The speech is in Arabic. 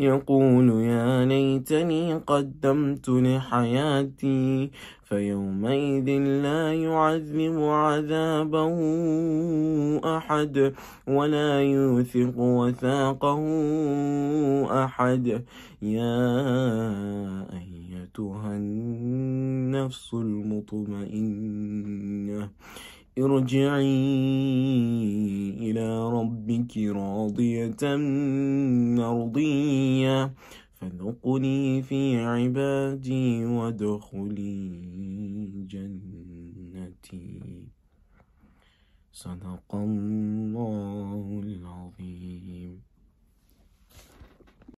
يقول يا ليتني قدمت لحياتي فيومئذ لا يعذب عذابه أحد ولا يوثق وثاقه أحد يا أيتها النفس المطمئنة ارجعي ربك راضية مرضية فذقني في عبادي وادخلي جنتي صدق الله